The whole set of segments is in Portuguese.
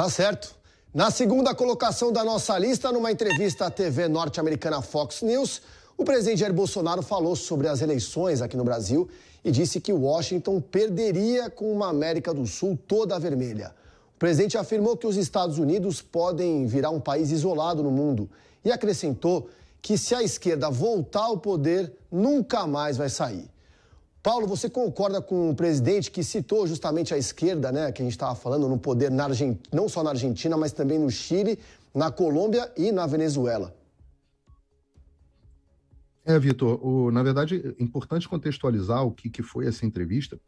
Tá certo. Na segunda colocação da nossa lista, numa entrevista à TV norte-americana Fox News, o presidente Jair Bolsonaro falou sobre as eleições aqui no Brasil e disse que Washington perderia com uma América do Sul toda vermelha. O presidente afirmou que os Estados Unidos podem virar um país isolado no mundo e acrescentou que se a esquerda voltar ao poder, nunca mais vai sair. Paulo, você concorda com o presidente que citou justamente a esquerda, né, que a gente estava falando, no poder na não só na Argentina, mas também no Chile, na Colômbia e na Venezuela? É, Vitor, na verdade, é importante contextualizar o que, que foi essa entrevista,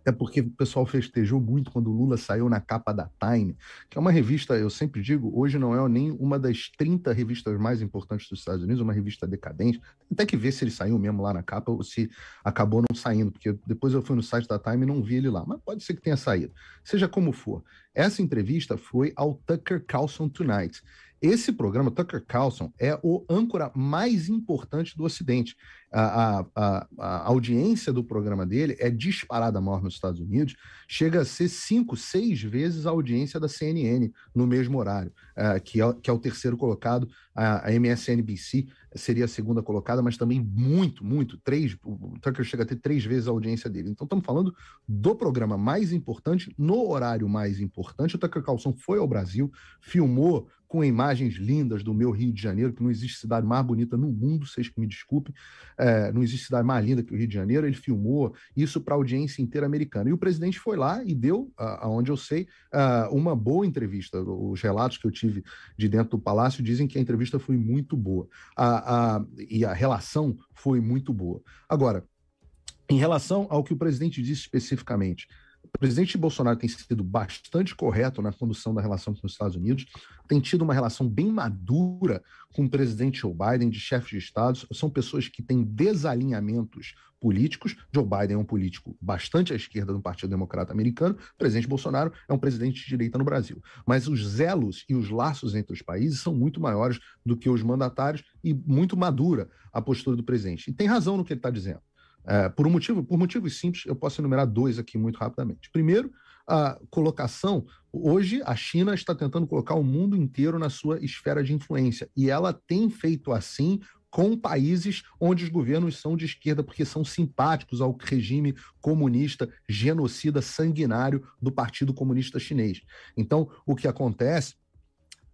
até porque o pessoal festejou muito quando o Lula saiu na capa da Time, que é uma revista, eu sempre digo, hoje não é nem uma das 30 revistas mais importantes dos Estados Unidos, uma revista decadente. Até que ver se ele saiu mesmo lá na capa ou se acabou não saindo, porque depois eu fui no site da Time e não vi ele lá, mas pode ser que tenha saído. Seja como for, essa entrevista foi ao Tucker Carlson Tonight. Esse programa, Tucker Carlson, é o âncora mais importante do Ocidente a, a, a, audiência do programa dele é disparada maior nos Estados Unidos, chega a ser cinco, seis vezes a audiência da CNN no mesmo horário, uh, que, é, que é o terceiro colocado, a, a MSNBC seria a segunda colocada, mas também muito, muito, três, o Tucker chega a ter três vezes a audiência dele. Então estamos falando do programa mais importante, no horário mais importante. O Tucker Carlson foi ao Brasil, filmou com imagens lindas do meu Rio de Janeiro, que não existe cidade mais bonita no mundo, vocês que me desculpem, é, Não Existe Cidade Mais Linda que o Rio de Janeiro, ele filmou isso para a audiência inteira americana. E o presidente foi lá e deu, aonde eu sei, uma boa entrevista. Os relatos que eu tive de dentro do palácio dizem que a entrevista foi muito boa. A, a, e a relação foi muito boa. Agora, em relação ao que o presidente disse especificamente, o presidente Bolsonaro tem sido bastante correto na condução da relação com os Estados Unidos, tem tido uma relação bem madura com o presidente Joe Biden, de chefes de Estados. São pessoas que têm desalinhamentos políticos. Joe Biden é um político bastante à esquerda do Partido Democrata Americano. O presidente Bolsonaro é um presidente de direita no Brasil. Mas os zelos e os laços entre os países são muito maiores do que os mandatários e muito madura a postura do presidente. E tem razão no que ele está dizendo. É, por um motivo, por motivos simples, eu posso enumerar dois aqui muito rapidamente. Primeiro, a colocação. Hoje, a China está tentando colocar o mundo inteiro na sua esfera de influência e ela tem feito assim com países onde os governos são de esquerda porque são simpáticos ao regime comunista genocida sanguinário do Partido Comunista Chinês. Então, o que acontece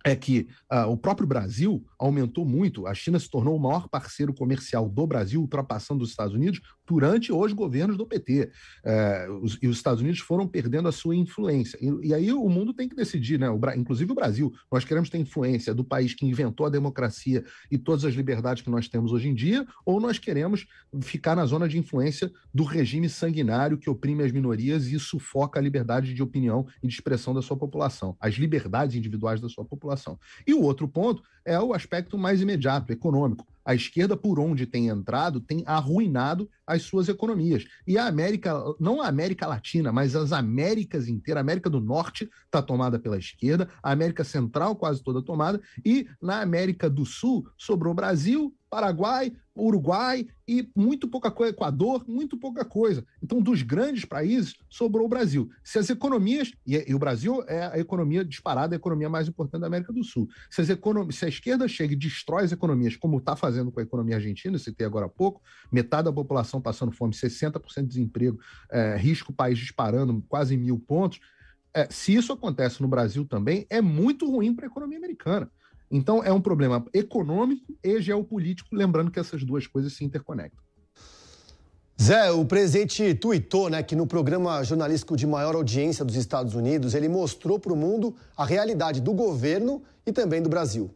é que ah, o próprio Brasil aumentou muito, a China se tornou o maior parceiro comercial do Brasil, ultrapassando os Estados Unidos, durante os governos do PT. É, os, e os Estados Unidos foram perdendo a sua influência. E, e aí o mundo tem que decidir, né? O, inclusive o Brasil. Nós queremos ter influência do país que inventou a democracia e todas as liberdades que nós temos hoje em dia, ou nós queremos ficar na zona de influência do regime sanguinário que oprime as minorias e sufoca a liberdade de opinião e de expressão da sua população, as liberdades individuais da sua população população. E o outro ponto é o aspecto mais imediato, econômico. A esquerda, por onde tem entrado, tem arruinado as suas economias. E a América, não a América Latina, mas as Américas inteiras, a América do Norte está tomada pela esquerda, a América Central quase toda tomada, e na América do Sul sobrou Brasil, Paraguai, Uruguai e muito pouca coisa, Equador, muito pouca coisa. Então, dos grandes países, sobrou o Brasil. Se as economias, é, e, o Brasil é a economia disparada, a economia mais importante da América do Sul. Se, as econom, se a esquerda chega e destrói as economias, como está fazendo com a economia argentina, citei agora há pouco, metade da população passando fome, 60% de desemprego, é, risco país disparando quase mil pontos. É, se isso acontece no Brasil também, é muito ruim para a economia americana. Então, é um problema econômico e geopolítico, lembrando que essas duas coisas se interconectam. Zé, o presidente tuitou né, que no programa jornalístico de maior audiência dos Estados Unidos, ele mostrou para o mundo a realidade do governo e também do Brasil.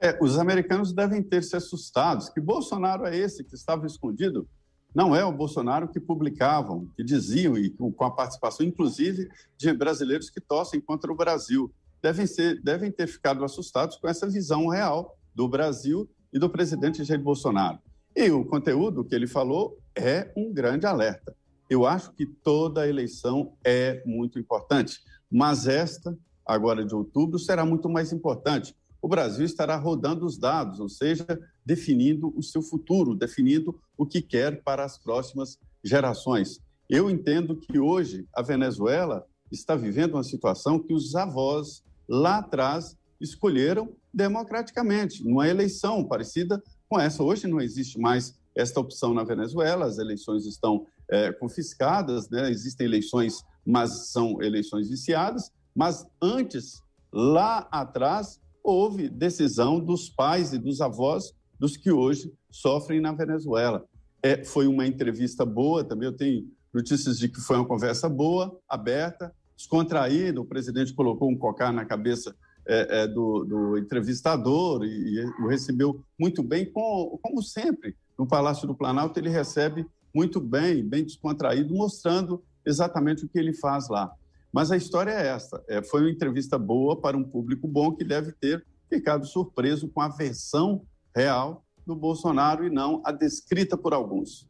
É, os americanos devem ter se assustados que Bolsonaro é esse que estava escondido. Não é o Bolsonaro que publicavam, que diziam, e com a participação, inclusive, de brasileiros que tossem contra o Brasil devem, ser, devem ter ficado assustados com essa visão real do Brasil e do presidente Jair Bolsonaro. E o conteúdo que ele falou é um grande alerta. Eu acho que toda eleição é muito importante, mas esta, agora de outubro, será muito mais importante. O Brasil estará rodando os dados, ou seja, definindo o seu futuro, definindo o que quer para as próximas gerações. Eu entendo que hoje a Venezuela está vivendo uma situação que os avós lá atrás escolheram democraticamente, numa eleição parecida com essa. Hoje não existe mais esta opção na Venezuela, as eleições estão é, confiscadas, né? existem eleições, mas são eleições viciadas. Mas antes, lá atrás, houve decisão dos pais e dos avós dos que hoje sofrem na Venezuela. É, foi uma entrevista boa também, eu tenho notícias de que foi uma conversa boa, aberta, descontraído o presidente colocou um cocar na cabeça é, é, do, do, entrevistador e, e, o recebeu muito bem, com, como sempre, no Palácio do Planalto, ele recebe muito bem, bem descontraído, mostrando exatamente o que ele faz lá. Mas a história é essa: é, foi uma entrevista boa para um público bom que deve ter ficado surpreso com a versão real do Bolsonaro e não a descrita por alguns.